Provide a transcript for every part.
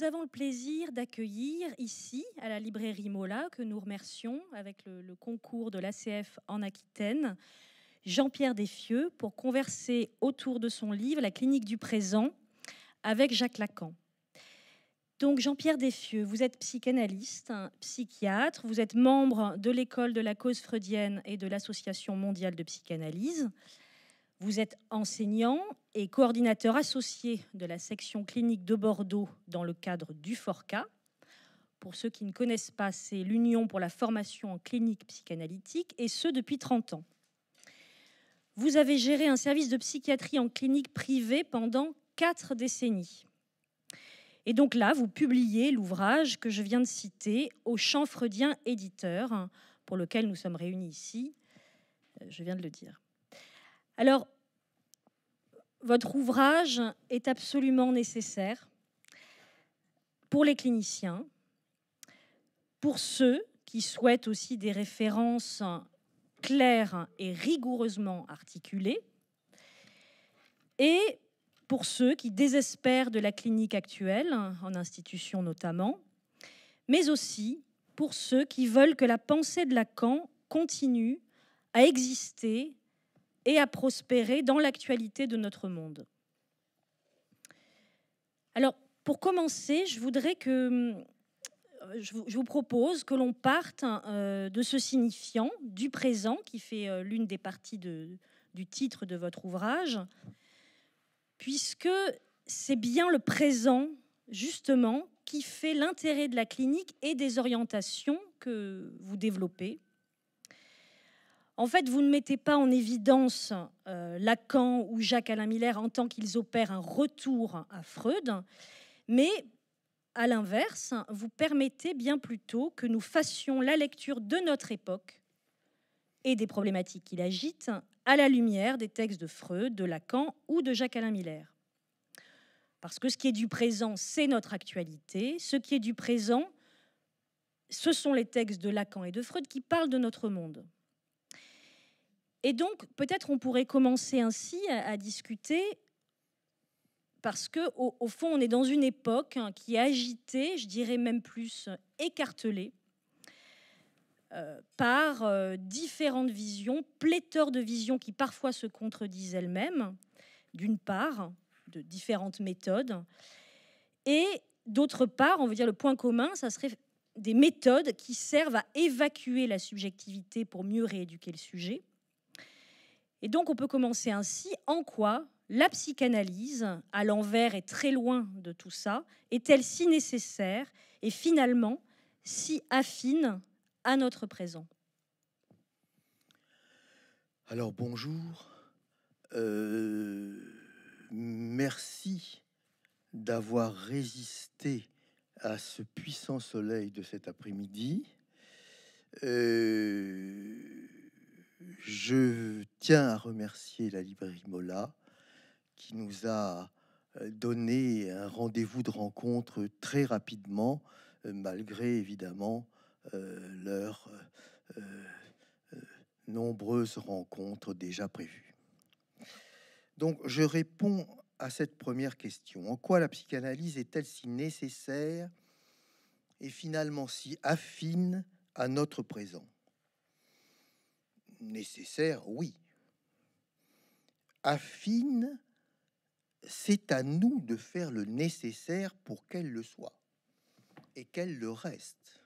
nous avons le plaisir d'accueillir ici, à la librairie Mola, que nous remercions avec le, le concours de l'ACF en Aquitaine, Jean-Pierre Desfieux, pour converser autour de son livre La clinique du présent avec Jacques Lacan. Donc Jean-Pierre Desfieux, vous êtes psychanalyste, hein, psychiatre, vous êtes membre de l'école de la cause freudienne et de l'Association mondiale de psychanalyse. Vous êtes enseignant et coordinateur associé de la section clinique de Bordeaux dans le cadre du FORCA. Pour ceux qui ne connaissent pas, c'est l'Union pour la formation en clinique psychanalytique, et ce depuis 30 ans. Vous avez géré un service de psychiatrie en clinique privée pendant 4 décennies. Et donc là, vous publiez l'ouvrage que je viens de citer au Chanfredien éditeur, pour lequel nous sommes réunis ici. Euh, je viens de le dire. Alors, votre ouvrage est absolument nécessaire pour les cliniciens, pour ceux qui souhaitent aussi des références claires et rigoureusement articulées, et pour ceux qui désespèrent de la clinique actuelle, en institution notamment, mais aussi pour ceux qui veulent que la pensée de Lacan continue à exister et à prospérer dans l'actualité de notre monde. Alors, pour commencer, je voudrais que euh, je vous, propose que l'on parte euh, de ce signifiant du présent, qui fait euh, l'une des parties du titre de votre ouvrage, puisque c'est bien le présent, justement, qui fait l'intérêt de la clinique et des orientations que vous développez. En fait, vous ne mettez pas en évidence euh, Lacan ou Jacques-Alain Miller en tant qu'ils opèrent un retour à Freud, mais à l'inverse, vous permettez bien plutôt que nous fassions la lecture de notre époque et des problématiques qu'il agite à la lumière des textes de Freud, de Lacan ou de Jacques-Alain Miller. Parce que ce qui est du présent, c'est notre actualité. Ce qui est du présent, ce sont les textes de Lacan et de Freud qui parlent de notre monde. Et donc, peut-être on pourrait commencer ainsi à, discuter, parce que au, fond, on est dans une époque hein, qui est agitée, je dirais même plus euh, écartelée, euh, par euh, différentes visions, pléthore de visions qui parfois se contredisent elles-mêmes, d'une part, de différentes méthodes, et d'autre part, on veut dire le point commun, ça serait des méthodes qui servent à évacuer la subjectivité pour mieux rééduquer le sujet et donc on peut commencer ainsi, en quoi la psychanalyse, à l'envers et très loin de tout ça, est-elle si nécessaire et finalement si affine à notre présent Alors bonjour, euh, merci d'avoir résisté à ce puissant soleil de cet après-midi. Euh, je tiens à remercier la librairie Mola qui nous a euh, donné un rendez-vous de rencontre très rapidement, euh, malgré évidemment euh, leurs nombreuses rencontres déjà prévues. Donc je réponds à cette première question. En quoi la psychanalyse est-elle si nécessaire et finalement si affine à notre présent nécessaire, oui. Affine, c'est à nous de faire le nécessaire pour qu'elle le soit et qu'elle le reste.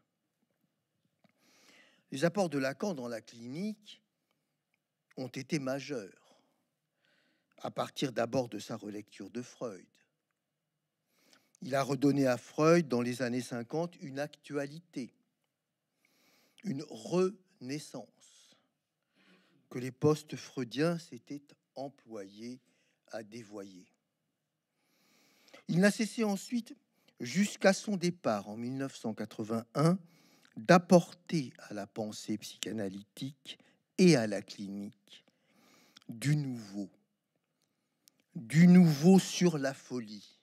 Les apports de Lacan dans la clinique ont été majeurs, à partir d'abord de sa relecture de Freud. Il a redonné à Freud, dans les années 50, une actualité, une renaissance que les postes freudiens s'étaient employés à dévoyer. Il n'a cessé ensuite, jusqu'à son départ en 1981, d'apporter à la pensée psychanalytique et à la clinique du nouveau, du nouveau sur la folie,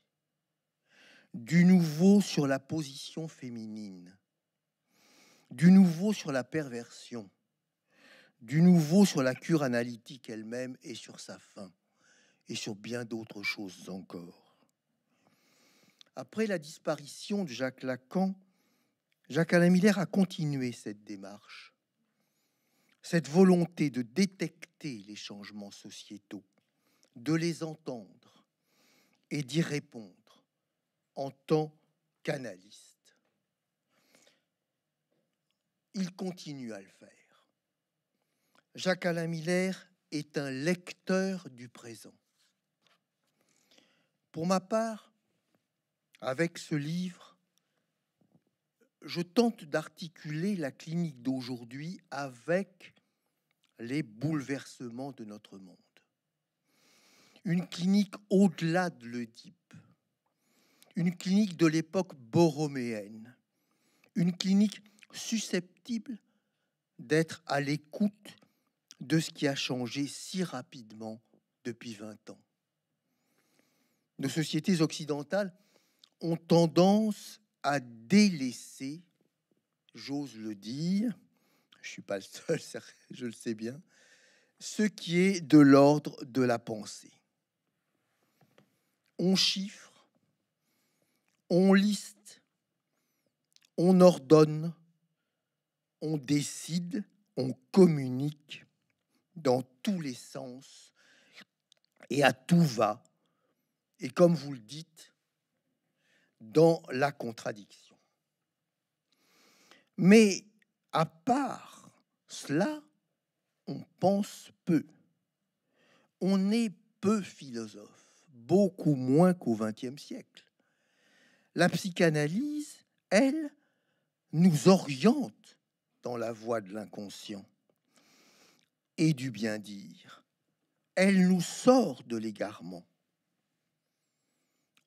du nouveau sur la position féminine, du nouveau sur la perversion, du nouveau sur la cure analytique elle-même et sur sa fin, et sur bien d'autres choses encore. Après la disparition de Jacques Lacan, Jacques Alain Miller a continué cette démarche, cette volonté de détecter les changements sociétaux, de les entendre et d'y répondre en tant qu'analyste. Il continue à le faire. Jacques-Alain Miller est un lecteur du présent. Pour ma part, avec ce livre, je tente d'articuler la clinique d'aujourd'hui avec les bouleversements de notre monde. Une clinique au-delà de l'Oedipe, une clinique de l'époque borroméenne, une clinique susceptible d'être à l'écoute de ce qui a changé si rapidement depuis 20 ans. Nos sociétés occidentales ont tendance à délaisser, j'ose le dire, je ne suis pas le seul, je le sais bien, ce qui est de l'ordre de la pensée. On chiffre, on liste, on ordonne, on décide, on communique, dans tous les sens et à tout va, et comme vous le dites, dans la contradiction. Mais à part cela, on pense peu. On est peu philosophe, beaucoup moins qu'au XXe siècle. La psychanalyse, elle, nous oriente dans la voie de l'inconscient et du bien dire. Elle nous sort de l'égarement.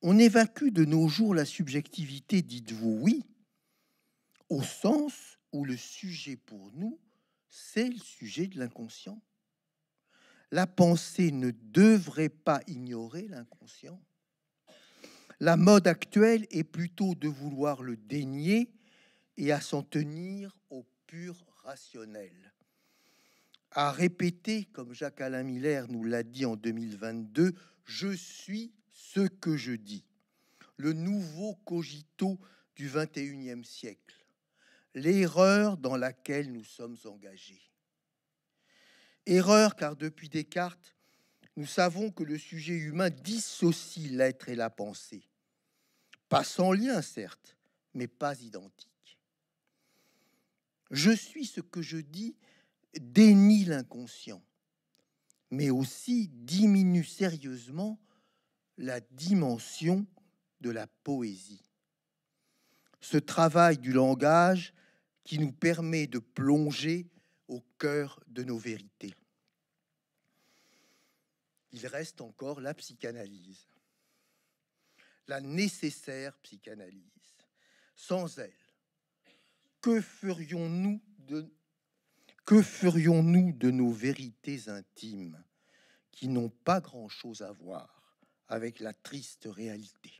On évacue de nos jours la subjectivité, dites-vous oui, au sens où le sujet pour nous, c'est le sujet de l'inconscient. La pensée ne devrait pas ignorer l'inconscient. La mode actuelle est plutôt de vouloir le dénier et à s'en tenir au pur rationnel à répéter, comme Jacques Alain Miller nous l'a dit en 2022, Je suis ce que je dis. Le nouveau cogito du 21e siècle. L'erreur dans laquelle nous sommes engagés. Erreur car depuis Descartes, nous savons que le sujet humain dissocie l'être et la pensée. Pas sans lien, certes, mais pas identique. Je suis ce que je dis dénie l'inconscient, mais aussi diminue sérieusement la dimension de la poésie. Ce travail du langage qui nous permet de plonger au cœur de nos vérités. Il reste encore la psychanalyse, la nécessaire psychanalyse. Sans elle, que ferions-nous de que ferions-nous de nos vérités intimes qui n'ont pas grand-chose à voir avec la triste réalité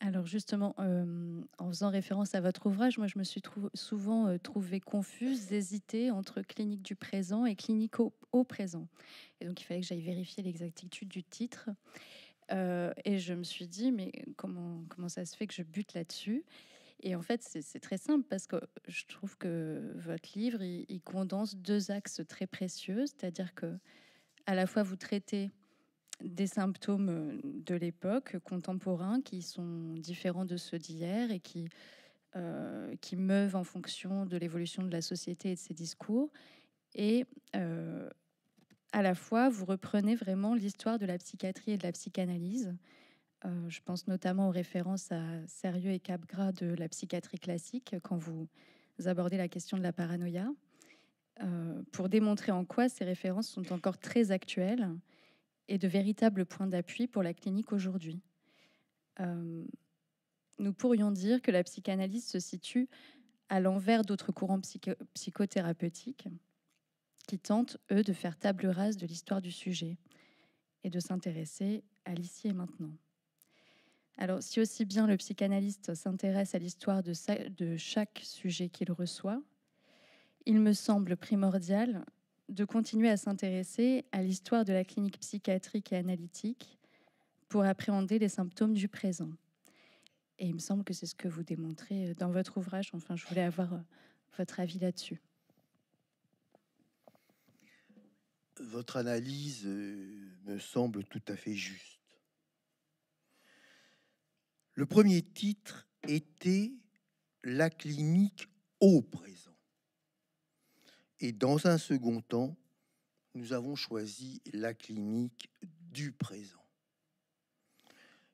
alors justement, en faisant référence à votre ouvrage, moi je me suis souvent trouvée confuse, hésitée entre clinique du présent et clinique au, présent. Et donc il fallait que j'aille vérifier l'exactitude du titre. et je me suis dit, mais comment, comment ça se fait que je bute là-dessus et en fait, c'est très simple parce que je trouve que votre livre, il, condense deux axes très précieux, c'est-à-dire que à la fois vous traitez des symptômes euh, de l'époque contemporains qui sont différents de ceux d'hier et qui, euh, qui meuvent en fonction de l'évolution de la société et de ses discours. Et euh, à la fois, vous reprenez vraiment l'histoire de la psychiatrie et de la psychanalyse euh, je pense notamment aux références à Sérieux et Capgras de la psychiatrie classique euh, quand vous abordez la question de la paranoïa, euh, pour démontrer en quoi ces références sont encore très actuelles et de véritables points d'appui pour la clinique aujourd'hui. nous pourrions dire que la psychanalyse se situe à l'envers d'autres courants psychothérapeutiques qui tentent, eux, de faire table rase de l'histoire du sujet et de s'intéresser à l'ici et maintenant. Alors, si aussi bien le psychanalyste s'intéresse à l'histoire de, chaque sujet qu'il reçoit, il me semble primordial de continuer à s'intéresser à l'histoire de la clinique psychiatrique et analytique pour appréhender les symptômes du présent. Et il me semble que c'est ce que vous démontrez euh, dans votre ouvrage. Enfin, je voulais avoir euh, votre avis là-dessus. Votre analyse euh, me semble tout à fait juste. Le premier titre était La clinique au présent. Et dans un second temps, nous avons choisi la clinique du présent.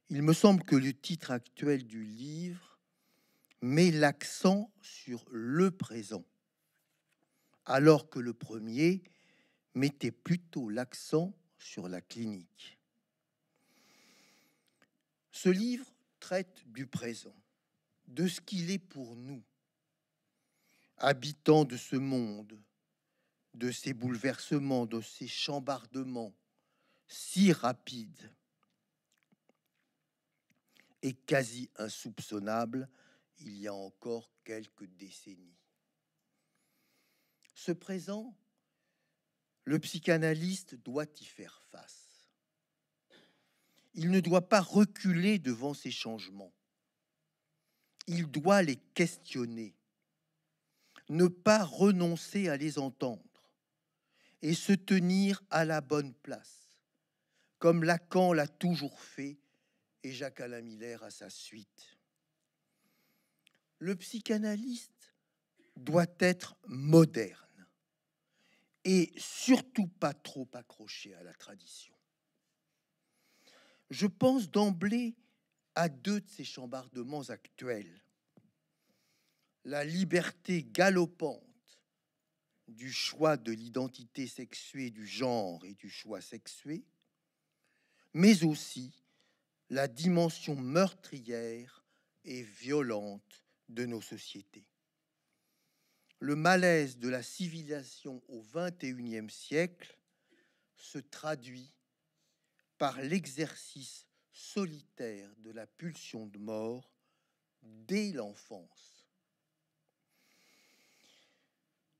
Il me semble que le titre actuel du livre met l'accent sur le présent, alors que le premier mettait plutôt l'accent sur la clinique. Ce livre traite du présent, de ce qu'il est pour nous, habitants de ce monde, de ces bouleversements, de ces chambardements si rapides et quasi insoupçonnables il y a encore quelques décennies. Ce présent, le psychanalyste doit y faire face il ne doit pas reculer devant ces changements. Il doit les questionner, ne pas renoncer à les entendre et se tenir à la bonne place, comme Lacan l'a toujours fait et Jacques Alain Miller à sa suite. Le psychanalyste doit être moderne et surtout pas trop accroché à la tradition je pense d'emblée à deux de ces chambardements actuels. La liberté galopante du choix de l'identité sexuée du genre et du choix sexué, mais aussi la dimension meurtrière et violente de nos sociétés. Le malaise de la civilisation au XXIe siècle se traduit par l'exercice solitaire de la pulsion de mort dès l'enfance.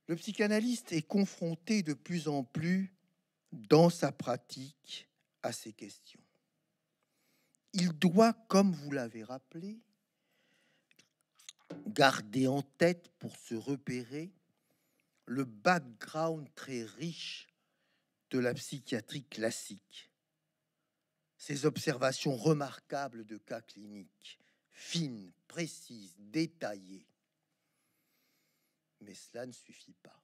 Le psychanalyste est confronté de plus en plus dans sa pratique à ces questions. Il doit, comme vous l'avez rappelé, garder en tête pour se repérer le background très riche de la psychiatrie classique ces observations remarquables de cas cliniques, fines, précises, détaillées. Mais cela ne suffit pas.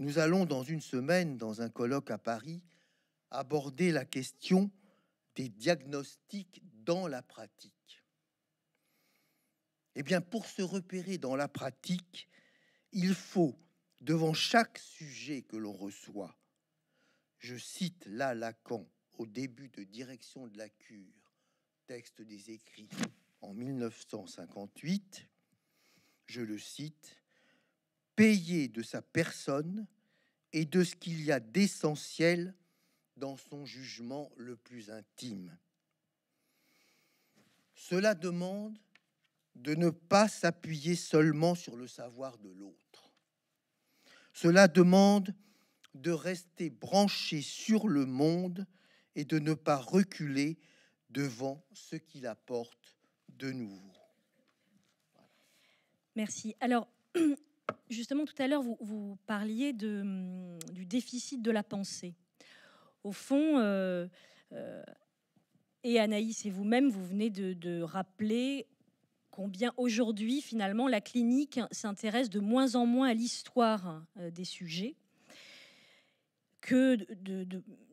Nous allons dans une semaine, dans un colloque à Paris, aborder la question des diagnostics dans la pratique. Eh bien, pour se repérer dans la pratique, il faut, devant chaque sujet que l'on reçoit, je cite là Lacan, au début de Direction de la cure, texte des écrits en 1958, je le cite, payé de sa personne et de ce qu'il y a d'essentiel dans son jugement le plus intime. Cela demande de ne pas s'appuyer seulement sur le savoir de l'autre. Cela demande de rester branché sur le monde et de ne pas reculer devant ce qu'il apporte de nouveau. Merci. Alors, justement, tout à l'heure, vous, parliez de, hum, du déficit de la pensée. Au fond, euh, euh, et Anaïs et vous-même, vous venez de rappeler combien aujourd'hui, finalement, la clinique s'intéresse de moins en moins à l'histoire euh, des sujets que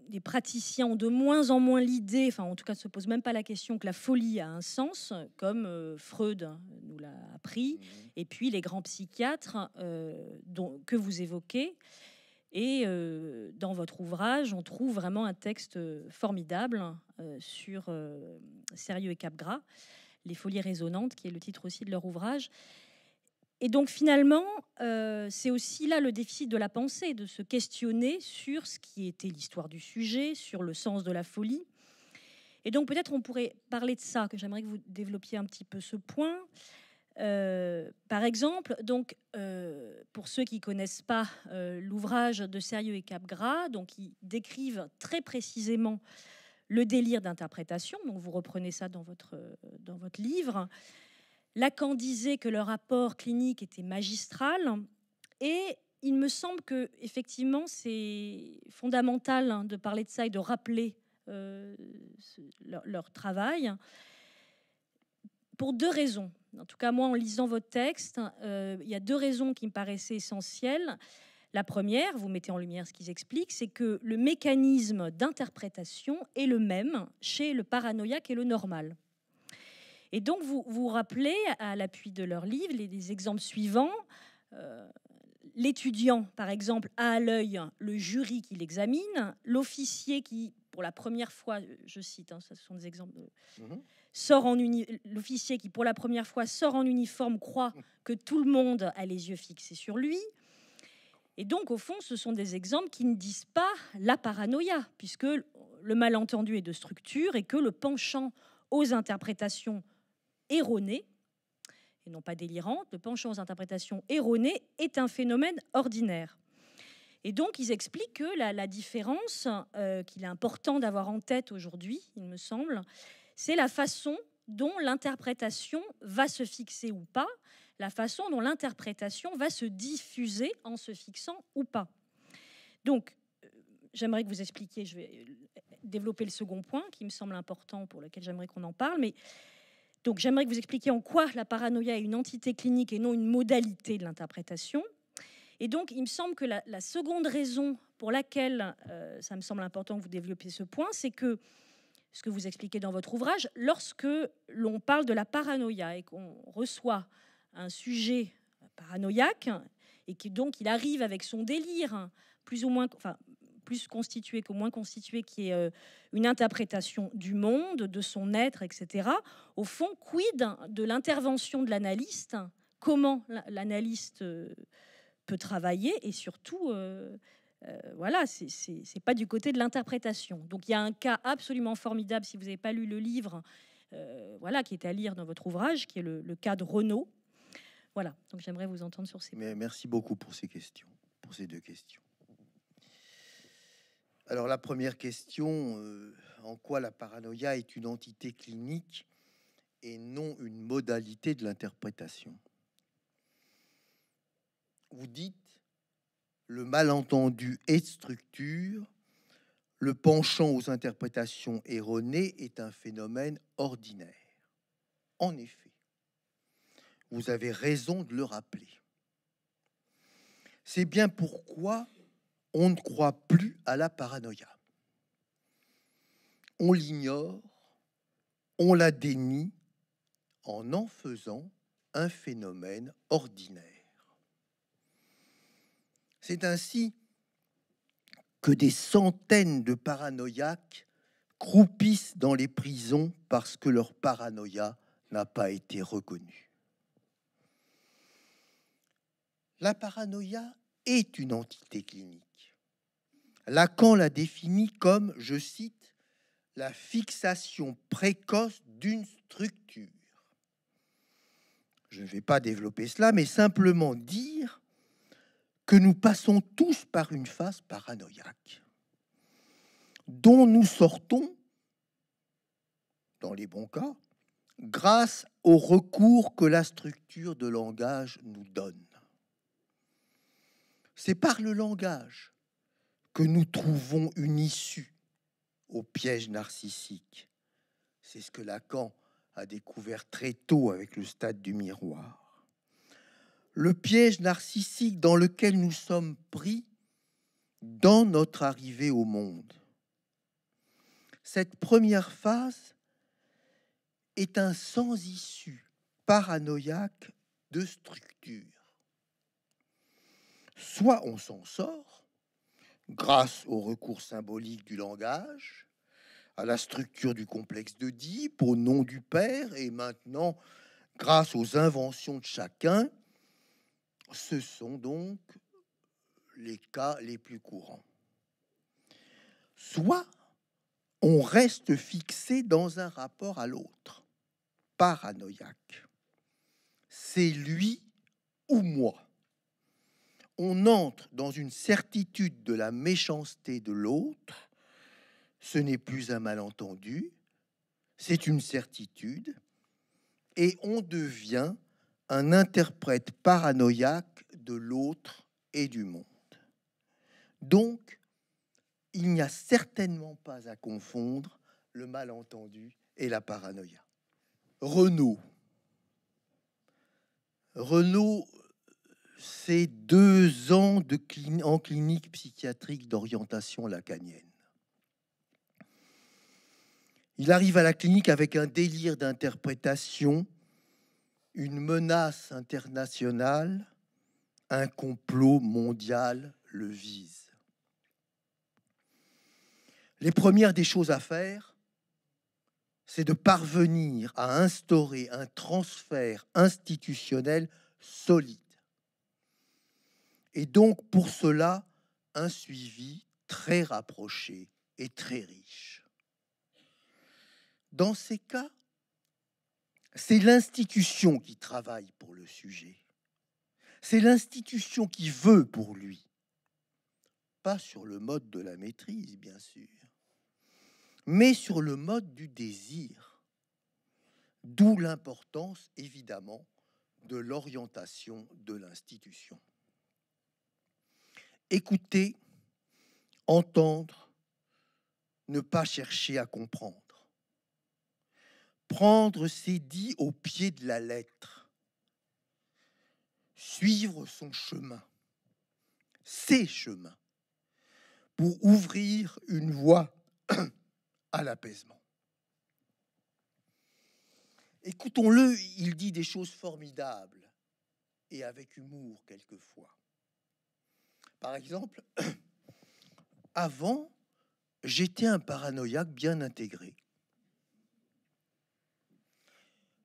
des praticiens ont de moins en moins l'idée, enfin en tout cas ne se posent même pas la question que la folie a un sens, comme euh, Freud nous l'a appris, mhm. et puis les grands psychiatres euh, dont, que vous évoquez. Et euh, dans votre ouvrage, on trouve vraiment un texte formidable sur Sérieux et Capgras, Les folies résonantes, qui est le titre aussi de leur ouvrage. Et donc finalement, euh, c'est aussi là le déficit de la pensée, de se questionner sur ce qui était l'histoire du sujet, sur le sens de la folie. Et donc peut-être on pourrait parler de ça, que j'aimerais que vous développiez un petit peu ce point. Euh, par exemple, donc euh, pour ceux qui connaissent pas l'ouvrage de Sérieux et Capgras, donc ils décrivent très précisément le délire d'interprétation. Donc vous reprenez ça dans votre dans votre livre. Lacan disait que leur rapport clinique était magistral et il me semble que effectivement c'est fondamental hein, de parler de ça et de rappeler euh, leur, travail pour deux raisons. En tout cas, moi, en lisant votre texte, euh, il y a deux raisons qui me paraissaient essentielles. La première, vous mettez en lumière ce qu'ils expliquent, c'est que le mécanisme d'interprétation est le même chez le paranoïaque et le normal. Et donc, vous vous rappelez, à l'appui de leur livre, les, exemples suivants. Euh, l'étudiant, par exemple, a à l'œil le jury qui l'examine, l'officier qui, pour la première fois, je cite, hein, ce sont des exemples, euh, mhm. l'officier qui, pour la première fois, sort en uniforme, croit que tout le monde a les yeux fixés sur lui. Et donc, au fond, ce sont des exemples qui ne disent pas la paranoïa, puisque le malentendu est de structure et que le penchant aux interprétations erronée, et non pas délirante, le penchant aux interprétations erronées est un phénomène ordinaire. Et donc, ils expliquent que la, différence euh, qu'il est important d'avoir en tête aujourd'hui, il me semble, c'est la façon dont l'interprétation va se fixer ou pas, la façon dont l'interprétation va se diffuser en se fixant ou pas. Donc, euh, j'aimerais que vous expliquiez, je vais développer le second point qui me semble important, pour lequel j'aimerais qu'on en parle, mais donc j'aimerais que vous expliquiez en quoi la paranoïa est une entité clinique et non une modalité de l'interprétation. Et donc il me semble que la, seconde raison pour laquelle euh, ça me semble important que vous développiez ce point, c'est que ce que vous expliquez dans votre ouvrage, lorsque l'on parle de la paranoïa et qu'on reçoit un sujet paranoïaque et qui donc il arrive avec son délire, hein, plus ou moins, plus constitué qu'au moins constitué, qui est euh, une interprétation du monde, de son être, etc. Au fond, quid de l'intervention de l'analyste Comment l'analyste euh, peut travailler et surtout ce euh, voilà, c'est pas du côté de l'interprétation. Donc il y a un cas absolument formidable, si vous n'avez pas lu le livre, voilà, qui est à lire dans votre ouvrage, qui est le, cas de Renault. Voilà, donc j'aimerais vous entendre sur ces. Mais merci beaucoup pour ces questions, pour ces deux questions. Alors la première question, euh, en quoi la paranoïa est une entité clinique et non une modalité de l'interprétation Vous dites, le malentendu est structure, le penchant aux interprétations erronées est un phénomène ordinaire. En effet, vous avez raison de le rappeler. C'est bien pourquoi on ne croit plus à la paranoïa. On l'ignore, on la dénie en en faisant un phénomène ordinaire. C'est ainsi que des centaines de paranoïaques croupissent dans les prisons parce que leur paranoïa n'a pas été reconnue. La paranoïa est une entité clinique. Lacan la définit comme, je cite, la fixation précoce d'une structure. Je ne vais pas développer cela, mais simplement dire que nous passons tous par une phase paranoïaque, dont nous sortons, dans les bons cas, grâce au recours que la structure de langage nous donne. C'est par le langage que nous trouvons une issue au piège narcissique. C'est ce que Lacan a découvert très tôt avec le stade du miroir. Le piège narcissique dans lequel nous sommes pris dans notre arrivée au monde. Cette première phase est un sans issue paranoïaque de structure. Soit on s'en sort, grâce au recours symbolique du langage, à la structure du complexe de Dieppe, au nom du Père, et maintenant grâce aux inventions de chacun, ce sont donc les cas les plus courants. Soit on reste fixé dans un rapport à l'autre, paranoïaque. C'est lui ou moi on entre dans une certitude de la méchanceté de l'autre. Ce n'est plus un malentendu, c'est une certitude. Et on devient un interprète paranoïaque de l'autre et du monde. Donc, il n'y a certainement pas à confondre le malentendu et la paranoïa. Renaud. Renaud c'est deux ans en clinique psychiatrique d'orientation lacanienne. Il arrive à la clinique avec un délire d'interprétation, une menace internationale, un complot mondial le vise. Les premières des choses à faire, c'est de parvenir à instaurer un transfert institutionnel solide et donc pour cela un suivi très rapproché et très riche. Dans ces cas, c'est l'institution qui travaille pour le sujet. C'est l'institution qui veut pour lui. Pas sur le mode de la maîtrise, bien sûr, mais sur le mode du désir. D'où l'importance, évidemment, de l'orientation de l'institution écouter, entendre, ne pas chercher à comprendre. Prendre ses dits au pied de la lettre. Suivre son chemin, ses chemins, pour ouvrir une voie à l'apaisement. Écoutons-le, il dit des choses formidables et avec humour quelquefois. Par exemple, avant, j'étais un paranoïaque bien intégré.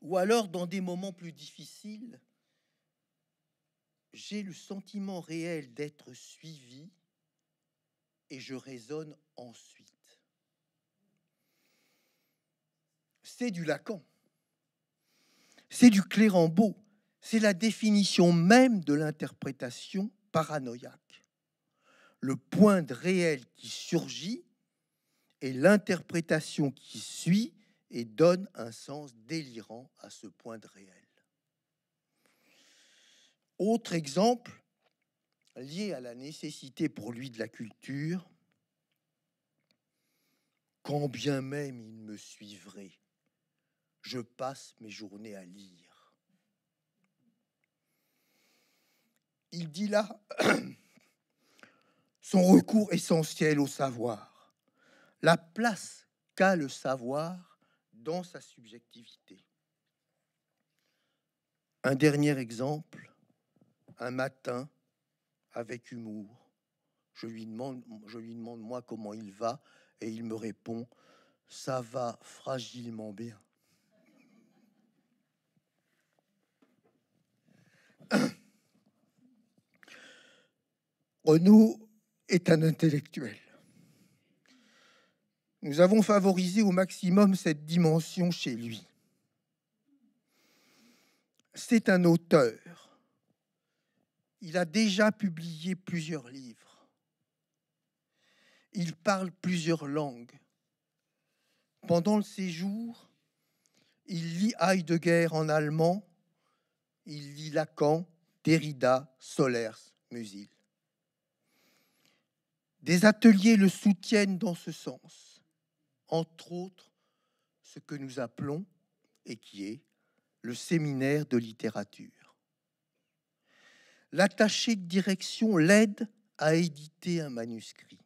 Ou alors, dans des moments plus difficiles, j'ai le sentiment réel d'être suivi et je raisonne ensuite. C'est du Lacan, c'est du Clérambault, c'est la définition même de l'interprétation paranoïaque le point de réel qui surgit et l'interprétation qui suit et donne un sens délirant à ce point de réel. Autre exemple lié à la nécessité pour lui de la culture, quand bien même il me suivrait, je passe mes journées à lire. Il dit là son recours essentiel au savoir, la place qu'a le savoir dans sa subjectivité. Un dernier exemple, un matin, avec humour, je lui demande, je lui demande moi comment il va, et il me répond, ça va fragilement bien. Renaud est un intellectuel. Nous avons favorisé au maximum cette dimension chez lui. C'est un auteur. Il a déjà publié plusieurs livres. Il parle plusieurs langues. Pendant le séjour, il lit Heidegger en allemand, il lit Lacan, Derrida, Solers, Musil. Des ateliers le soutiennent dans ce sens, entre autres ce que nous appelons, et qui est, le séminaire de littérature. L'attaché de direction l'aide à éditer un manuscrit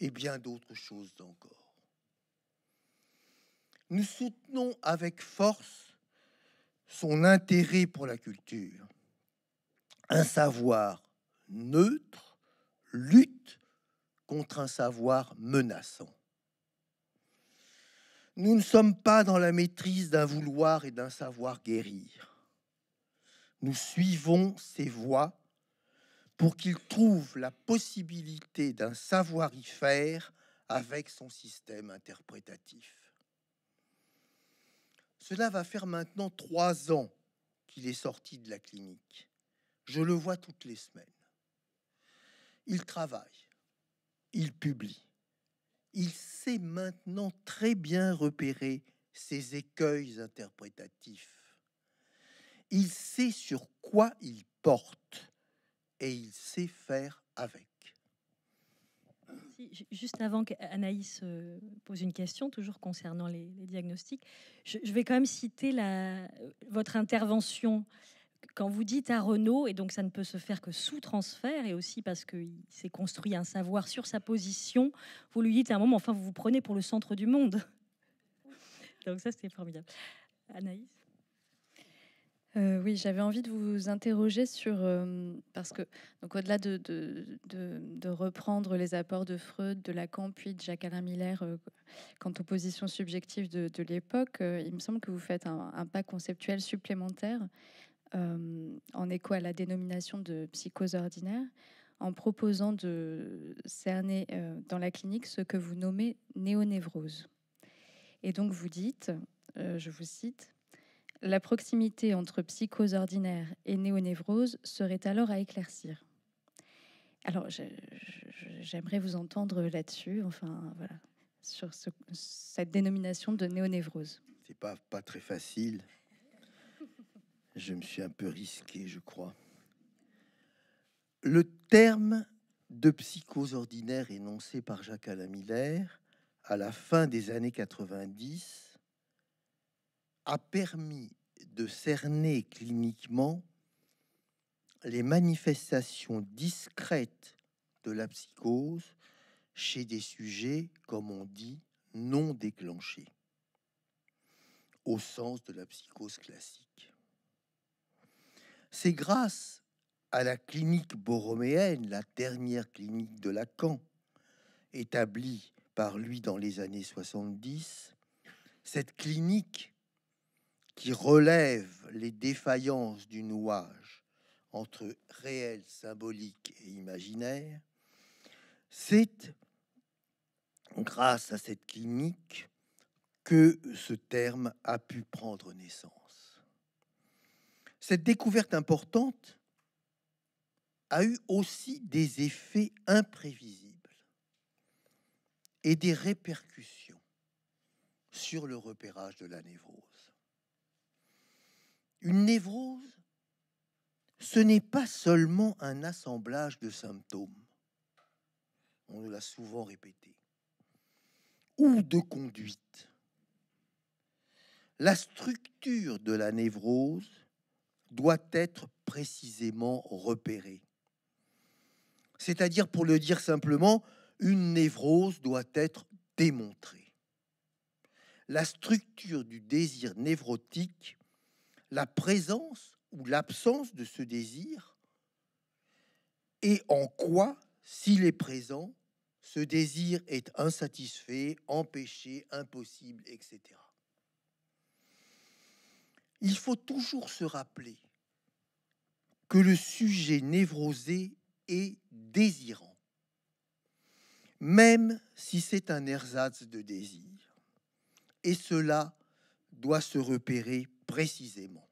et bien d'autres choses encore. Nous soutenons avec force son intérêt pour la culture. Un savoir neutre lutte contre un savoir menaçant. Nous ne sommes pas dans la maîtrise d'un vouloir et d'un savoir guérir. Nous suivons ses voies pour qu'il trouve la possibilité d'un savoir y faire avec son système interprétatif. Cela va faire maintenant trois ans qu'il est sorti de la clinique. Je le vois toutes les semaines. Il travaille il publie. Il sait maintenant très bien repérer ses écueils interprétatifs. Il sait sur quoi il porte et il sait faire avec. Juste avant qu'Anaïs euh, pose une question, toujours concernant les, diagnostics, je, vais quand même citer euh, votre intervention quand vous dites à Renault, et donc ça ne peut se faire que sous transfert, et aussi parce qu'il s'est construit un savoir sur sa position, vous lui dites à un moment, enfin, vous vous prenez pour le centre du monde. donc ça, c'était formidable. Anaïs euh, oui, j'avais envie de vous interroger sur euh, parce que donc au-delà de, de, reprendre les apports de Freud, de Lacan puis de Jacques Alain Miller euh, quant aux positions subjectives de, l'époque, il me semble que vous faites un, un pas conceptuel supplémentaire euh, en écho à la dénomination de psychose ordinaire, en proposant de cerner euh, dans la clinique ce que vous nommez néonévrose. Et donc vous dites, euh, je vous cite, la proximité entre psychose ordinaire et néonévrose serait alors à éclaircir. Alors j'aimerais vous entendre là-dessus, enfin voilà, sur cette dénomination de néonévrose. C'est pas, pas très facile. Je me suis un peu risqué, je crois. Le terme de psychose ordinaire énoncé par Jacques Alain Miller à la fin des années 90 a permis de cerner cliniquement les manifestations discrètes de la psychose chez des sujets, comme on dit, non déclenchés, au sens de la psychose classique. C'est grâce à la clinique borroméenne, la dernière clinique de Lacan, établie par lui dans les années 70, cette clinique qui relève les défaillances du nouage entre réel, symbolique et imaginaire, c'est grâce à cette clinique que ce terme a pu prendre naissance. Cette découverte importante a eu aussi des effets imprévisibles et des répercussions sur le repérage de la névrose. Une névrose, ce n'est pas seulement un assemblage de symptômes, on nous l'a souvent répété, ou de conduite. La structure de la névrose doit être précisément repéré. C'est-à-dire, pour le dire simplement, une névrose doit être démontrée. La structure du désir névrotique, la présence ou l'absence de ce désir, et en quoi, s'il est présent, ce désir est insatisfait, empêché, impossible, etc. Il faut toujours se rappeler que le sujet névrosé est désirant, même si c'est un ersatz de désir. Et cela doit se repérer précisément.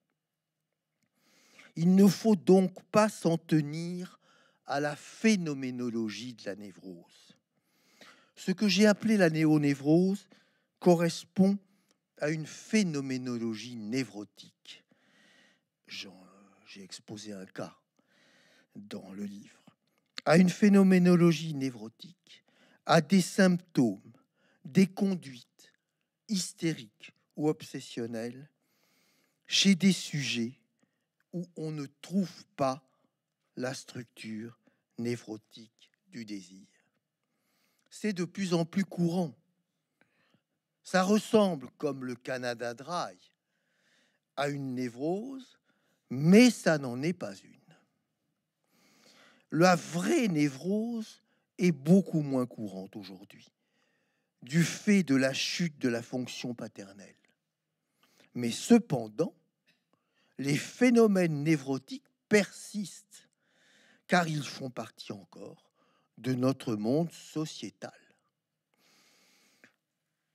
Il ne faut donc pas s'en tenir à la phénoménologie de la névrose. Ce que j'ai appelé la néonévrose correspond à une phénoménologie névrotique. Genre j'ai exposé un cas dans le livre, à une phénoménologie névrotique, à des symptômes, des conduites hystériques ou obsessionnelles chez des sujets où on ne trouve pas la structure névrotique du désir. C'est de plus en plus courant. Ça ressemble, comme le Canada Dry, à une névrose, mais ça n'en est pas une. La vraie névrose est beaucoup moins courante aujourd'hui, du fait de la chute de la fonction paternelle. Mais cependant, les phénomènes névrotiques persistent, car ils font partie encore de notre monde sociétal.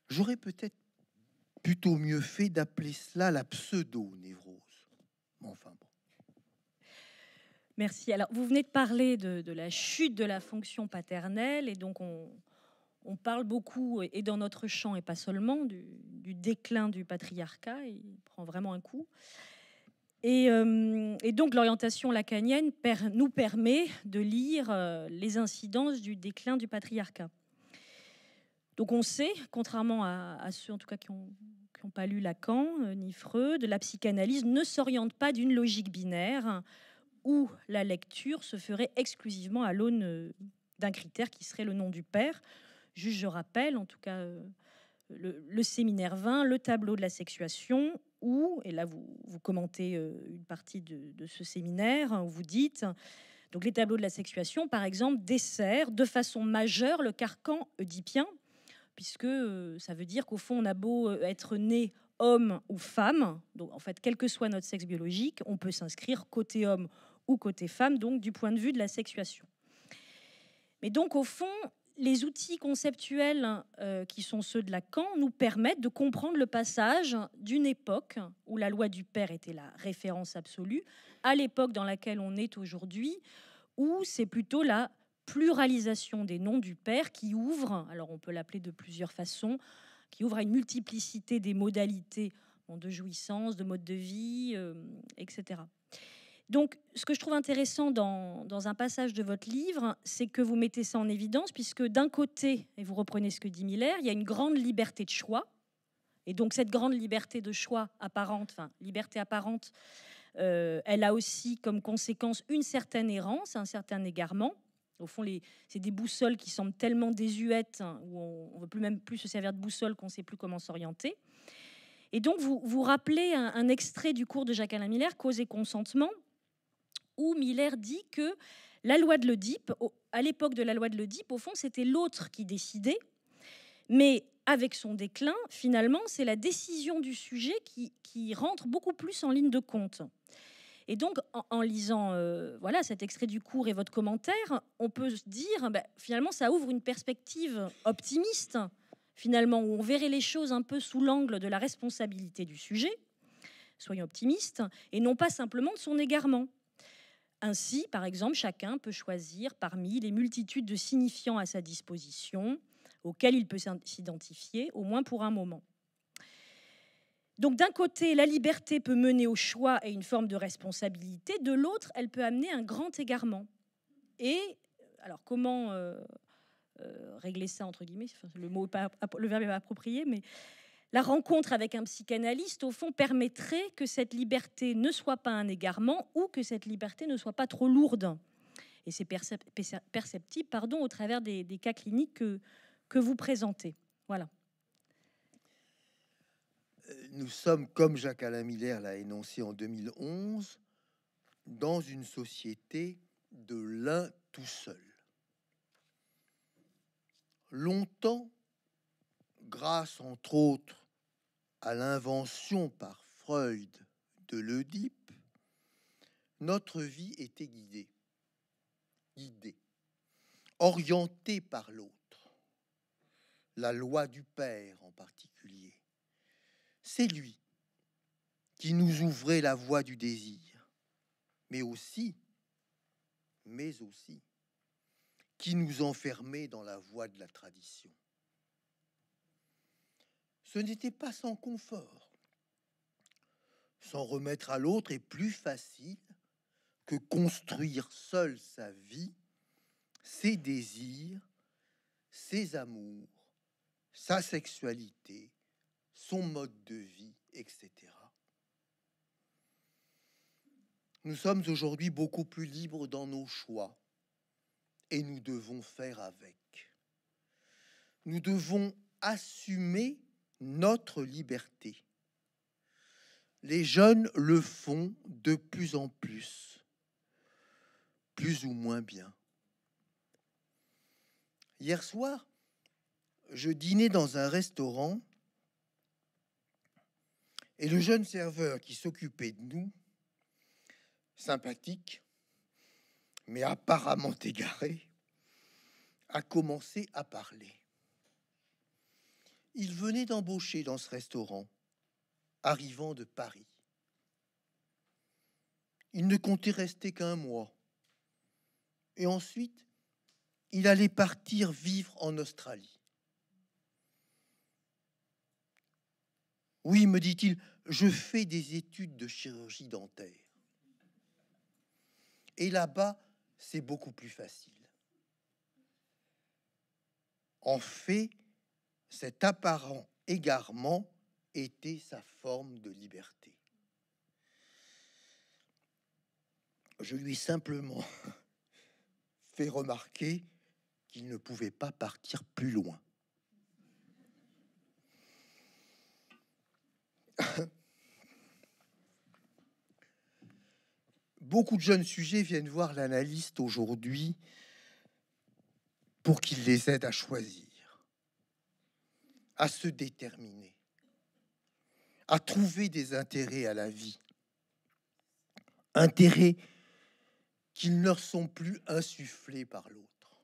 J'aurais peut-être plutôt mieux fait d'appeler cela la pseudo-névrose enfin bon. Merci. Alors, vous venez de parler de, la chute de la fonction paternelle, et donc on, parle beaucoup, et dans notre champ, et pas seulement, du, déclin du patriarcat, il prend vraiment un coup. Et, euh, donc l'orientation lacanienne nous permet de lire euh, les incidences du déclin du patriarcat. Donc on sait, contrairement à ceux en tout cas qui ont pas lu Lacan euh, ni Freud, la psychanalyse ne s'oriente pas d'une logique binaire où la lecture se ferait exclusivement à l'aune euh, d'un critère qui serait le nom du père. Juste, je rappelle, en tout cas, euh, le, séminaire 20, le tableau de la sexuation, où, et là vous, commentez une partie de, ce séminaire, hein, où vous dites, donc les tableaux de la sexuation, par exemple, desserrent de façon majeure le carcan oedipien, puisque euh, ça veut dire qu'au fond, on a beau euh, être né homme ou femme, donc en fait, quel que soit notre sexe biologique, on peut s'inscrire côté homme ou côté femme, donc du point de vue de la sexuation. Mais donc, au fond, les outils conceptuels euh, qui sont ceux de Lacan nous permettent de comprendre le passage d'une époque où la loi du père était la référence absolue à l'époque dans laquelle on est aujourd'hui, où c'est plutôt la pluralisation des noms du père qui ouvre, alors on peut l'appeler de plusieurs façons, qui ouvre à une multiplicité des modalités de jouissance, de mode de vie, euh, etc. Donc, ce que je trouve intéressant dans, un passage de votre livre, c'est que vous mettez ça en évidence, puisque d'un côté, et vous reprenez ce que dit Miller, il y a une grande liberté de choix, et donc cette grande liberté de choix apparente, enfin liberté apparente, euh, elle a aussi comme conséquence une certaine errance, un certain égarement. Au fond, c'est des boussoles qui semblent tellement désuètes, hein, où on ne veut plus même plus se servir de boussole qu'on ne sait plus comment s'orienter. Et donc, vous vous rappelez un, extrait du cours de Jacques-Alain Miller, Cause et consentement, où Miller dit que la loi de l'Oedipe, à l'époque de la loi de l'Oedipe, au fond, c'était l'autre qui décidait, mais avec son déclin, finalement, c'est la décision du sujet qui rentre beaucoup plus en ligne de compte. Et donc, en, lisant euh, voilà cet extrait du cours et votre commentaire, on peut se dire, ben, finalement, ça ouvre une perspective optimiste, finalement, où on verrait les choses un peu sous l'angle de la responsabilité du sujet, soyons optimistes, et non pas simplement de son égarement. Ainsi, par exemple, chacun peut choisir parmi les multitudes de signifiants à sa disposition, auxquels il peut s'identifier, au moins pour un moment. Donc d'un côté, la liberté peut mener au choix et une forme de responsabilité, de l'autre, elle peut amener un grand égarement. Et euh, alors comment euh, euh, régler ça entre guillemets Le mot le verbe n'est approprié, mais la rencontre avec un psychanalyste au fond permettrait que cette liberté ne soit pas un égarement ou que cette liberté ne soit pas trop lourde. Et c'est perceptible, pardon, au travers des, cas cliniques que, que vous présentez. Voilà nous sommes, comme Jacques Alain Miller l'a énoncé en 2011, dans une société de l'un tout seul. Longtemps, grâce entre autres à l'invention par Freud de l'Oedipe, notre vie était guidée, guidée, orientée par l'autre, la loi du père en particulier. C'est lui qui nous ouvrait la voie du désir, mais aussi, mais aussi, qui nous enfermait dans la voie de la tradition. Ce n'était pas sans confort. S'en remettre à l'autre est plus facile que construire seul sa vie, ses désirs, ses amours, sa sexualité, son mode de vie, etc. Nous sommes aujourd'hui beaucoup plus libres dans nos choix et nous devons faire avec. Nous devons assumer notre liberté. Les jeunes le font de plus en plus, plus ou moins bien. Hier soir, je dînais dans un restaurant et le jeune serveur qui s'occupait de nous, sympathique, mais apparemment égaré, a commencé à parler. Il venait d'embaucher dans ce restaurant, arrivant de Paris. Il ne comptait rester qu'un mois. Et ensuite, il allait partir vivre en Australie. Oui, me dit-il, je fais des études de chirurgie dentaire. Et là-bas, c'est beaucoup plus facile. En fait, cet apparent égarement était sa forme de liberté. Je lui ai simplement fait remarquer qu'il ne pouvait pas partir plus loin. Beaucoup de jeunes sujets viennent voir l'analyste aujourd'hui pour qu'il les aide à choisir, à se déterminer, à trouver des intérêts à la vie. Intérêts qui ne leur sont plus insufflés par l'autre.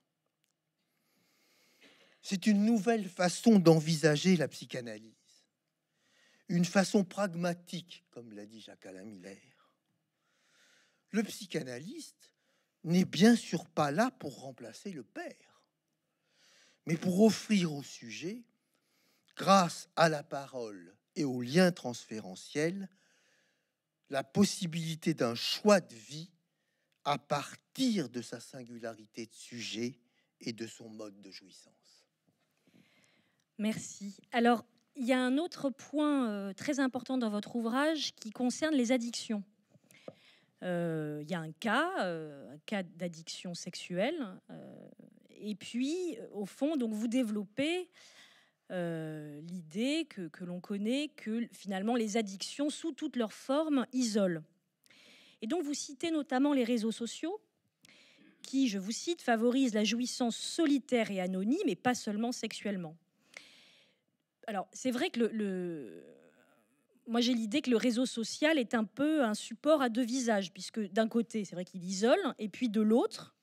C'est une nouvelle façon d'envisager la psychanalyse une façon pragmatique, comme l'a dit Jacques Alain Miller. Le psychanalyste n'est bien sûr pas là pour remplacer le père, mais pour offrir au sujet, grâce à la parole et aux lien transférentiel, la possibilité d'un choix de vie à partir de sa singularité de sujet et de son mode de jouissance. Merci. Alors, il y a un autre point euh, très important dans votre ouvrage qui concerne les addictions. Euh, il y a un cas, euh, un cas d'addiction sexuelle, et puis au fond, donc vous développez l'idée que, que l'on connaît que finalement les addictions sous toutes leurs formes isolent. Et donc vous citez notamment les réseaux sociaux qui, je vous cite, favorisent la jouissance solitaire et anonyme et pas seulement sexuellement alors, c'est vrai que le, moi j'ai l'idée que le réseau social est un peu un support à deux visages, puisque d'un côté, c'est vrai qu'il isole, et puis de l'autre,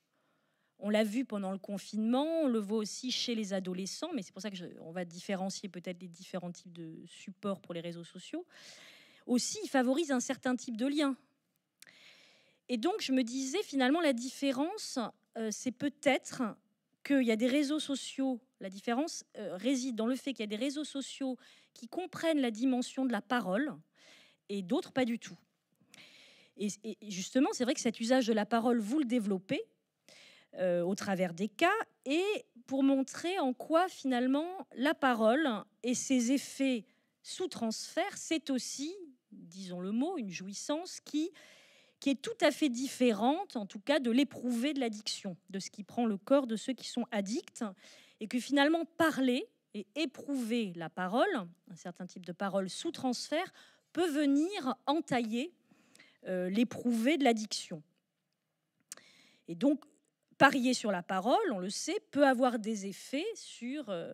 on l'a vu pendant le confinement, on le voit aussi chez les adolescents, mais c'est pour ça que va différencier peut-être les différents types de supports pour les réseaux sociaux. Aussi, il favorise un certain type de lien. Et donc, je me disais finalement la différence, euh, c'est peut-être qu'il y a des réseaux sociaux, la différence euh, réside dans le fait qu'il y a des réseaux sociaux qui comprennent la dimension de la parole et d'autres pas du tout. Et, justement, c'est vrai que cet usage de la parole, vous le développez euh, au travers des cas et pour montrer en quoi finalement la parole et ses effets sous transfert, c'est aussi, disons le mot, une jouissance qui qui est tout à fait différente, en tout cas, de l'éprouvé de l'addiction, de ce qui prend le corps de ceux qui sont addicts, et que finalement, parler et éprouver la parole, un certain type de parole sous transfert, peut venir entailler euh, de l'addiction. Et donc, parier sur la parole, on le sait, peut avoir des effets sur... Euh,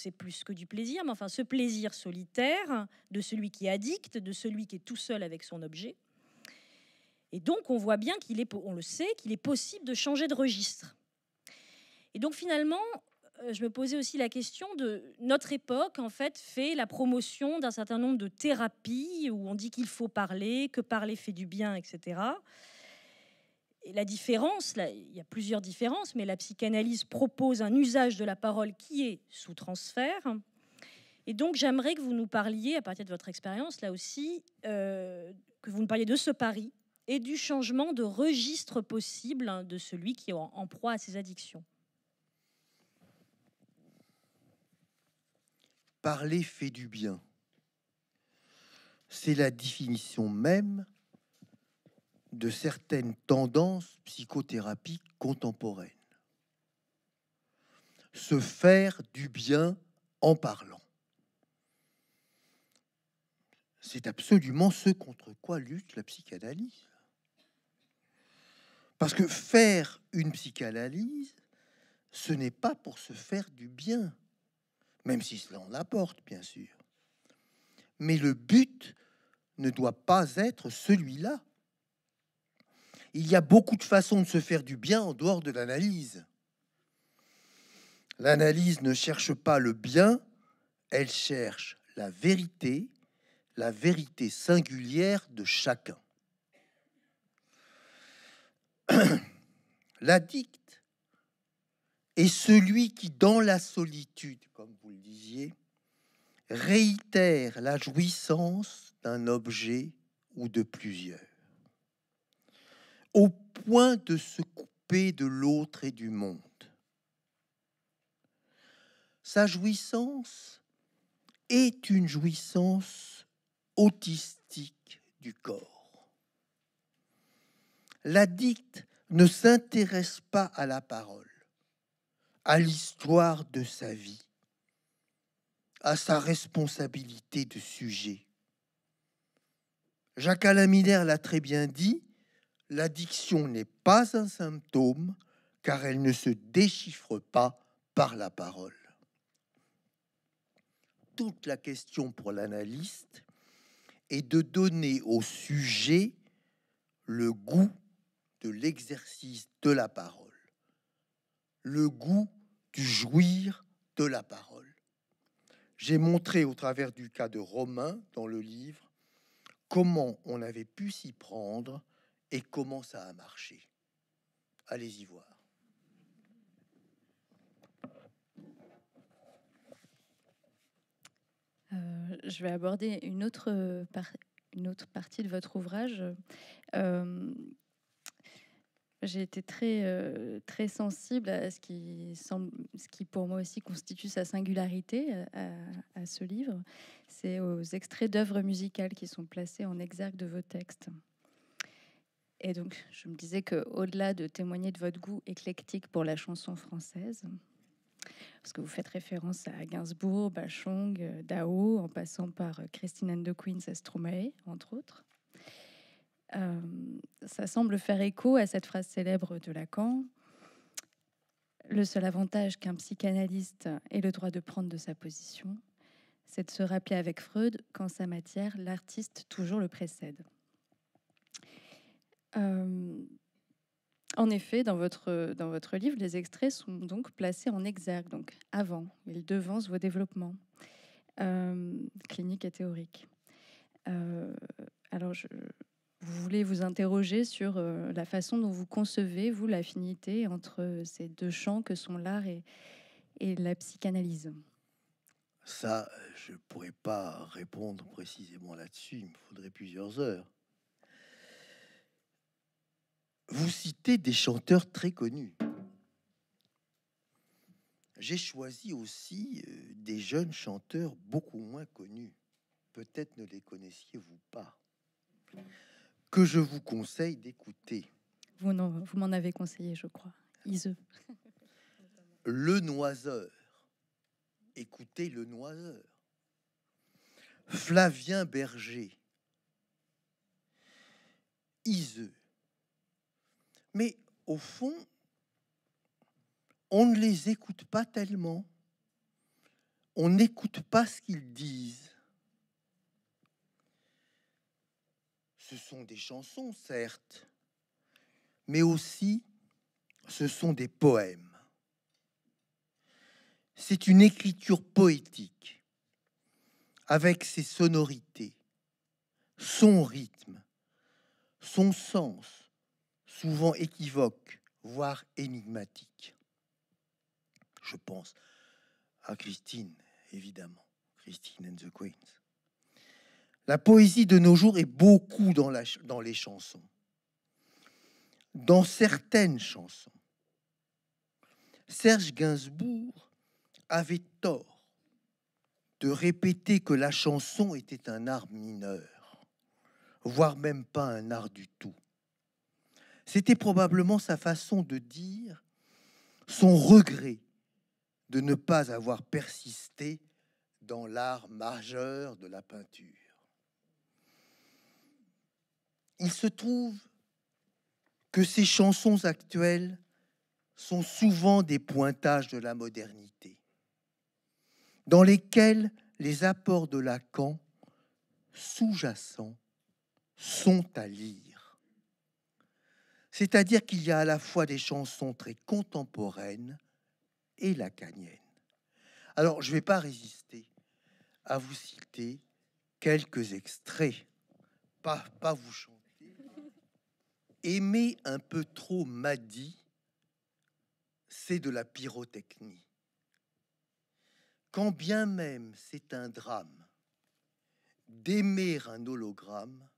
c'est plus que du plaisir, mais enfin ce plaisir solitaire de celui qui est addict, de celui qui est tout seul avec son objet. Et donc on voit bien qu'il est, on le sait, qu'il est possible de changer de registre. Et donc finalement, euh, je me posais aussi la question de notre époque en fait fait la promotion d'un certain nombre de thérapies où on dit qu'il faut parler, que parler fait du bien, etc la différence, là, il y a plusieurs différences, mais la psychanalyse propose un usage de la parole qui est sous transfert. Et donc j'aimerais que vous nous parliez, à partir de votre expérience là aussi, euh, que vous nous parliez de ce pari et du changement de registre possible hein, de celui qui est en, en proie à ses addictions. Parler fait du bien. C'est la définition même de certaines tendances psychothérapiques contemporaines. Se faire du bien en parlant. C'est absolument ce contre quoi lutte la psychanalyse. Parce que faire une psychanalyse, ce n'est pas pour se faire du bien, même si cela en apporte, bien sûr. Mais le but ne doit pas être celui-là il y a beaucoup de façons de se faire du bien en dehors de l'analyse. L'analyse ne cherche pas le bien, elle cherche la vérité, la vérité singulière de chacun. L'addict est celui qui, dans la solitude, comme vous le disiez, réitère la jouissance d'un objet ou de plusieurs au point de se couper de l'autre et du monde. Sa jouissance est une jouissance autistique du corps. L'addict ne s'intéresse pas à la parole, à l'histoire de sa vie, à sa responsabilité de sujet. Jacques Alain l'a très bien dit, l'addiction n'est pas un symptôme car elle ne se déchiffre pas par la parole. Toute la question pour l'analyste est de donner au sujet le goût de l'exercice de la parole, le goût du jouir de la parole. J'ai montré au travers du cas de Romain dans le livre comment on avait pu s'y prendre et comment ça a marché. Allez-y voir. Euh, je vais aborder une autre, une autre partie de votre ouvrage. Euh, j'ai été très, euh, très sensible à ce qui, semble, ce qui, pour moi aussi, constitue sa singularité à ce livre. C'est aux extraits d'œuvres musicales qui sont placés en exergue de vos textes. Et donc, je me disais que au-delà de témoigner de votre goût éclectique pour la chanson française, parce que vous faites référence à Gainsbourg, Bachong, euh, Dao, en passant par euh, Christine and the Queens, Stromae, entre autres. Euh, ça semble faire écho à cette phrase célèbre de Lacan. Le seul avantage qu'un psychanalyste ait le droit de prendre de sa position, c'est de se rappeler avec Freud qu'en sa matière, l'artiste toujours le précède. En effet, dans votre, euh, dans votre livre, les extraits sont donc placés en exergue, donc avant. Ils devancent vos développements cliniques et théoriques. Euh, alors, vous voulez vous interroger sur euh, la façon dont vous concevez, vous, l'affinité entre ces deux champs que sont l'art et, et la psychanalyse. Ça, je ne pourrais pas répondre précisément là-dessus, il me faudrait plusieurs heures vous citez des chanteurs très connus. J'ai choisi aussi euh, des jeunes chanteurs beaucoup moins connus. Peut-être ne les connaissiez-vous pas. Que je vous conseille d'écouter. Vous, m'en avez conseillé, je crois. Iseux. Le Noiseur. Écoutez Le Noiseur. Flavien Berger. Iseux. Mais au fond, on ne les écoute pas tellement. On n'écoute pas ce qu'ils disent. Ce sont des chansons, certes, mais aussi ce sont des poèmes. C'est une écriture poétique, avec ses sonorités, son rythme, son sens, souvent équivoque, voire énigmatique. Je pense à Christine, évidemment, Christine and the Queens. La poésie de nos jours est beaucoup dans, dans les chansons, dans certaines chansons. Serge Gainsbourg avait tort de répéter que la chanson était un art mineur, voire même pas un art du tout. C'était probablement sa façon de dire son regret de ne pas avoir persisté dans l'art majeur de la peinture. Il se trouve que ses chansons actuelles sont souvent des pointages de la modernité, dans lesquels les apports de Lacan sous-jacents sont à lire. C'est-à-dire qu'il y a à la fois des chansons très contemporaines et lacaniennes. Alors, je ne vais pas résister à vous citer quelques extraits, pas, pas vous chanter. Aimer un peu trop Madi, c'est de la pyrotechnie. Quand bien même c'est un drame d'aimer un hologramme,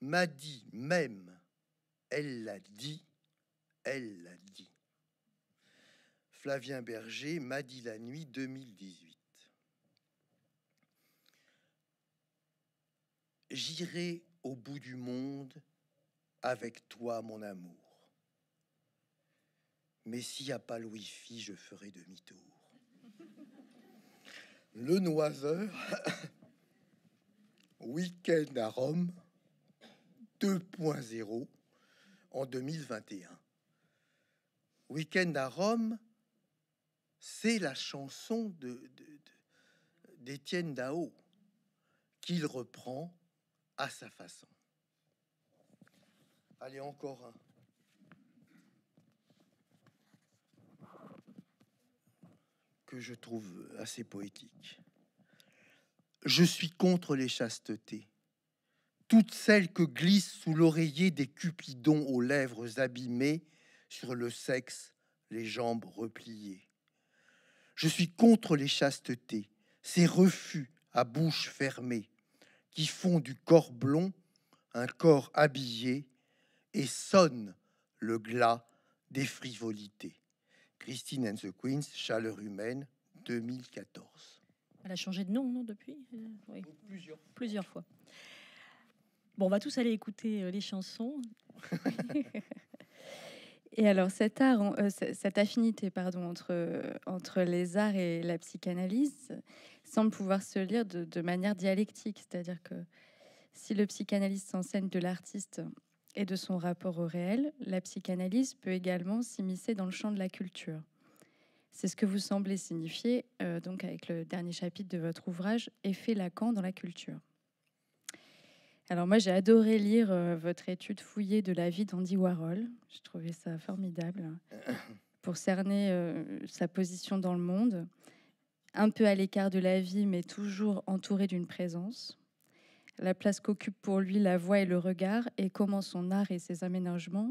Madi même elle l'a dit, elle l'a dit. Flavien Berger m'a dit la nuit 2018. J'irai au bout du monde avec toi, mon amour. Mais s'il n'y a pas le wifi, je ferai demi-tour. le noiseur, week-end à Rome 2.0 en 2021. Week-end à Rome, c'est la chanson d'Étienne Dao qu'il reprend à sa façon. Allez, encore un. que je trouve assez poétique. Je suis contre les chastetés toutes celles que glissent sous l'oreiller des cupidons aux lèvres abîmées, sur le sexe, les jambes repliées. Je suis contre les chastetés, ces refus à bouche fermée, qui font du corps blond un corps habillé et sonnent le glas des frivolités. Christine and the Queens, Chaleur humaine, 2014. Elle a changé de nom, non, depuis euh, oui. Plusieurs fois. Bon, on va tous aller écouter euh, les chansons. et alors, cet art, euh, cette affinité pardon, euh, entre, les arts et la psychanalyse semble pouvoir se lire de, manière dialectique, c'est-à-dire que si le psychanalyste s'enseigne de l'artiste et de son rapport au réel, la psychanalyse peut également s'immiscer dans le champ de la culture. C'est ce que vous semblez signifier donc avec le dernier chapitre de votre ouvrage Effet Lacan dans la culture. Alors moi, j'ai adoré lire euh, votre étude fouillée de la vie d'Andy Warhol. Je trouvais ça formidable pour cerner euh, sa position dans le monde, un peu à l'écart de la vie, mais toujours entouré d'une présence. La place qu'occupe pour lui la voix et le regard, et comment son art et ses aménagements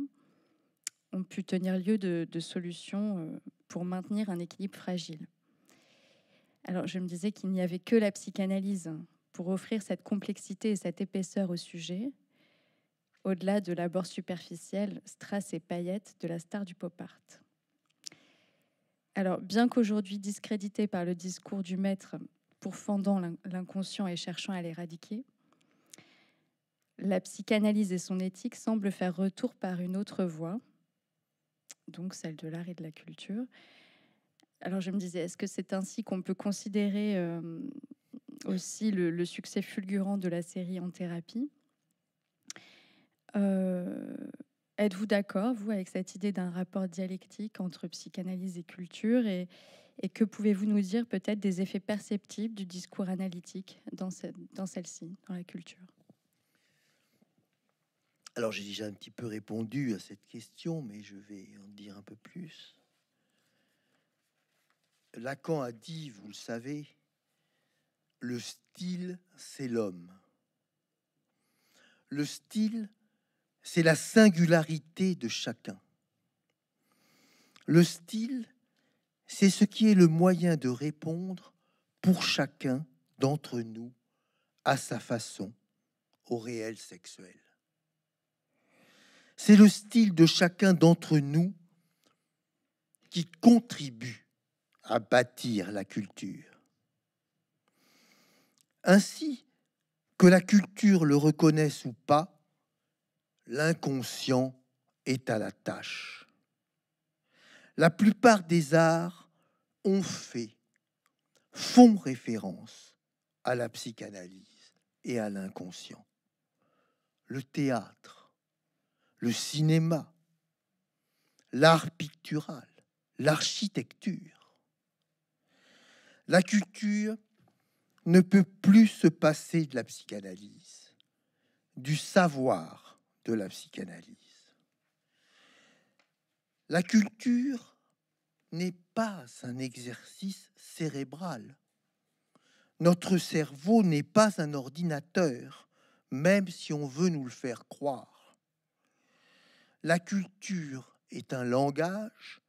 ont pu tenir lieu de, solutions euh, pour maintenir un équilibre fragile. Alors je me disais qu'il n'y avait que la psychanalyse pour offrir cette complexité et cette épaisseur au sujet, au-delà de l'abord superficiel, strass et paillettes de la star du pop art. Alors, bien qu'aujourd'hui discrédité par le discours du maître pour pourfendant l'inconscient et cherchant à l'éradiquer, la psychanalyse et son éthique semblent faire retour par une autre voie, donc celle de l'art et de la culture. Alors je me disais, est-ce que c'est ainsi qu'on peut considérer euh, aussi le, succès fulgurant de la série En thérapie. Euh, êtes-vous d'accord, vous, avec cette idée d'un rapport dialectique entre psychanalyse et culture et, et que pouvez-vous nous dire peut-être des effets perceptibles du discours analytique dans, dans celle-ci, dans la culture Alors j'ai déjà un petit peu répondu à cette question, mais je vais en dire un peu plus. Lacan a dit, vous le savez, le style, c'est l'homme. Le style, c'est la singularité de chacun. Le style, c'est ce qui est le moyen de répondre pour chacun d'entre nous, à sa façon, au réel sexuel. C'est le style de chacun d'entre nous qui contribue à bâtir la culture. Ainsi, que la culture le reconnaisse ou pas, l'inconscient est à la tâche. La plupart des arts ont fait, font référence à la psychanalyse et à l'inconscient. Le théâtre, le cinéma, l'art pictural, l'architecture. La culture ne peut plus se passer de la psychanalyse, du savoir de la psychanalyse. La culture n'est pas un exercice cérébral. Notre cerveau n'est pas un ordinateur, même si on veut nous le faire croire. La culture est un langage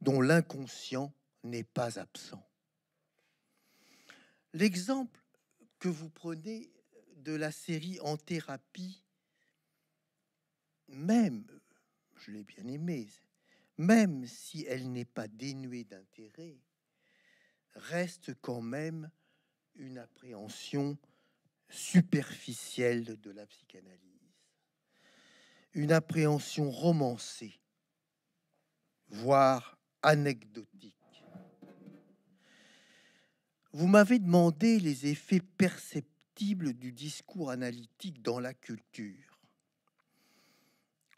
dont l'inconscient n'est pas absent. L'exemple que vous prenez de la série en thérapie, même, je l'ai bien aimé, même si elle n'est pas dénuée d'intérêt, reste quand même une appréhension superficielle de la psychanalyse, une appréhension romancée, voire anecdotique. Vous m'avez demandé les effets perceptibles du discours analytique dans la culture.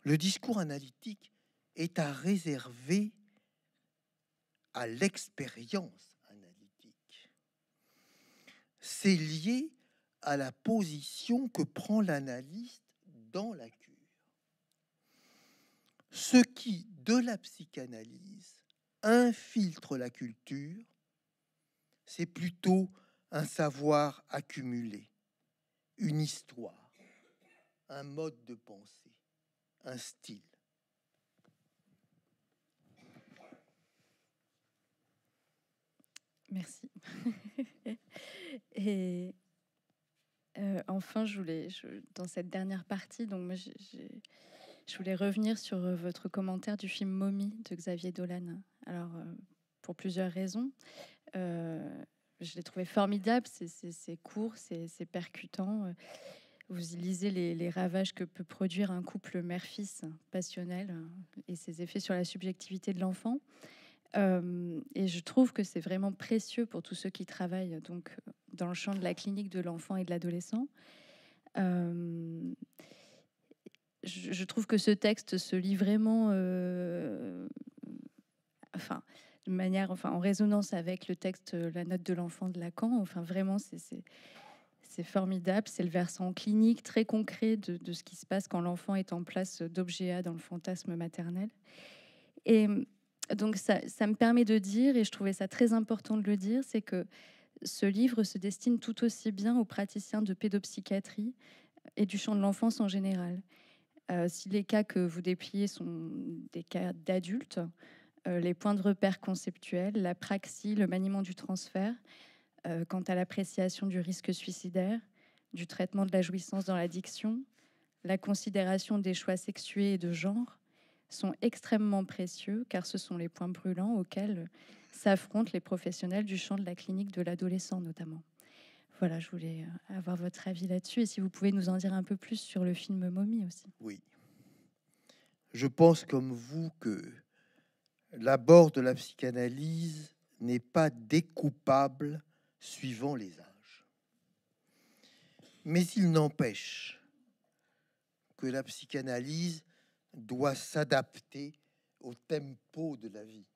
Le discours analytique est à réserver à l'expérience analytique. C'est lié à la position que prend l'analyste dans la cure. Ce qui, de la psychanalyse, infiltre la culture c'est plutôt un savoir accumulé, une histoire, un mode de pensée, un style. Merci. Et euh, enfin, je voulais, dans cette dernière partie, donc je voulais revenir sur euh, votre commentaire du film Momie » de Xavier Dolan. Alors, euh, pour plusieurs raisons. Euh, je l'ai trouvé formidable. C'est court, c'est percutant. Vous y lisez les, ravages que peut produire un couple mère-fils passionnel et ses effets sur la subjectivité de l'enfant. Euh, et je trouve que c'est vraiment précieux pour tous ceux qui travaillent donc dans le champ de la clinique de l'enfant et de l'adolescent. Euh, je, trouve que ce texte se lit vraiment, enfin, de manière, enfin, en résonance avec le texte euh, La note de l'enfant de Lacan. Enfin, vraiment, c'est formidable. C'est le versant clinique très concret de, ce qui se passe quand l'enfant est en place d'objet A dans le fantasme maternel. Et euh, donc, ça, me permet de dire, et je trouvais ça très important de le dire, c'est que ce livre se destine tout aussi bien aux praticiens de pédopsychiatrie et du champ de l'enfance en général. Euh, si les cas que vous dépliez sont des cas d'adultes, euh, les points de repère conceptuels, la praxie, le maniement du transfert, euh, quant à l'appréciation du risque suicidaire, du traitement de la jouissance dans l'addiction, la considération des choix sexués et de genre sont extrêmement précieux car ce sont les points brûlants auxquels s'affrontent les professionnels du champ de la clinique de l'adolescent notamment. Voilà, je voulais euh, avoir votre avis là-dessus et si vous pouvez nous en dire un peu plus sur le film Momie aussi. Oui. Je pense comme vous que l'abord de la psychanalyse n'est pas découpable suivant les âges. Mais il n'empêche que la psychanalyse doit s'adapter au tempo de la vie.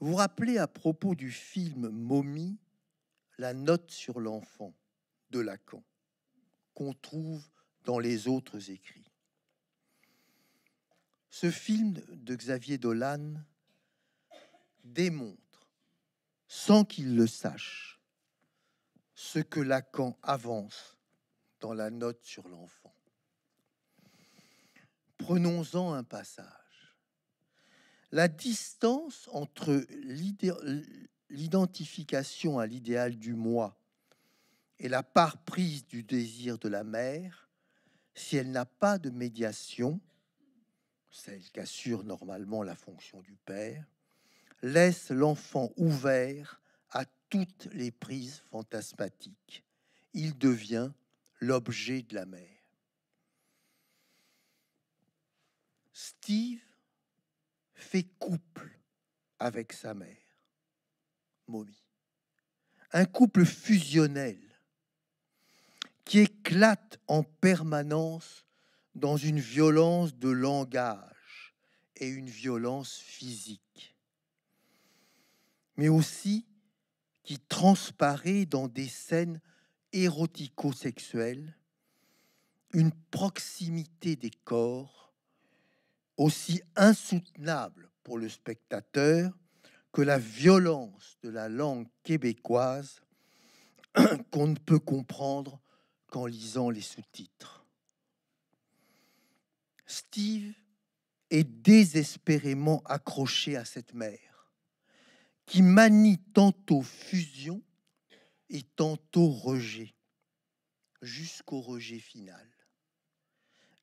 Vous, rappelez à propos du film Momie la note sur l'enfant de Lacan qu'on trouve dans les autres écrits. Ce film de Xavier Dolan démontre, sans qu'il le sache, ce que Lacan avance dans la note sur l'enfant. Prenons-en un passage. La distance entre l'identification à l'idéal du moi et la part prise du désir de la mère, si elle n'a pas de médiation, celle qu'assure normalement la fonction du père, laisse l'enfant ouvert à toutes les prises fantasmatiques. Il devient l'objet de la mère. Steve fait couple avec sa mère, Mommy. Un couple fusionnel qui éclate en permanence dans une violence de langage et une violence physique, mais aussi qui transparaît dans des scènes érotico-sexuelles, une proximité des corps aussi insoutenable pour le spectateur que la violence de la langue québécoise qu'on ne peut comprendre qu'en lisant les sous-titres. Steve est désespérément accroché à cette mère, qui manie tantôt fusion et tantôt rejet, jusqu'au rejet final.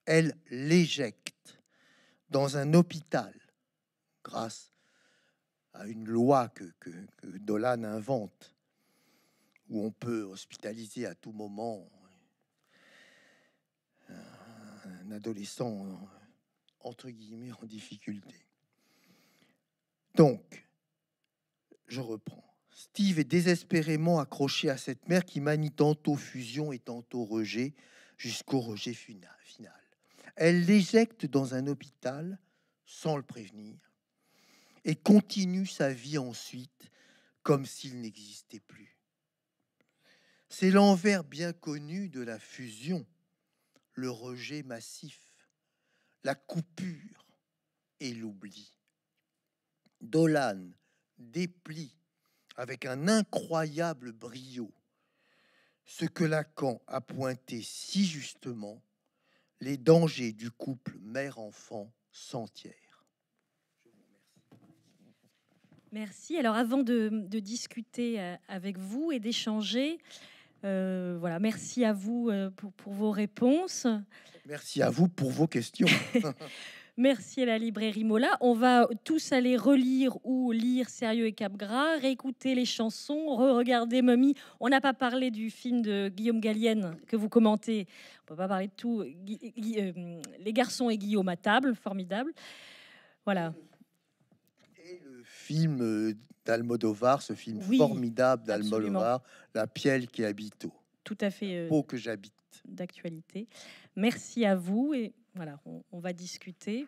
Elle l'éjecte dans un hôpital grâce à une loi que, Dolan invente, où on peut hospitaliser à tout moment adolescent entre guillemets en difficulté. Donc, je reprends. Steve est désespérément accroché à cette mère qui manie tantôt fusion et tantôt rejet jusqu'au rejet final. Elle l'éjecte dans un hôpital sans le prévenir et continue sa vie ensuite comme s'il n'existait plus. C'est l'envers bien connu de la fusion le rejet massif, la coupure et l'oubli. Dolan déplie avec un incroyable brio ce que Lacan a pointé si justement, les dangers du couple mère-enfant tiers. Merci. Alors avant de discuter euh, avec vous et d'échanger, euh, voilà, merci à vous euh, pour, vos réponses. Merci à vous pour vos questions. merci à la librairie Mola. On va tous aller relire ou lire Sérieux et Cap Gras, réécouter les chansons, re-regarder Mommy. On n'a pas parlé du film de Guillaume Gallienne que vous commentez. On ne peut pas parler de tout. Euh, les garçons et Guillaume à table, formidable. Voilà. Et le film d'Almodovar, ce film formidable d'Almodovar, La pielle qui habite au Tout à fait. Euh, que j'habite. D'actualité. Merci à vous et voilà, on va discuter.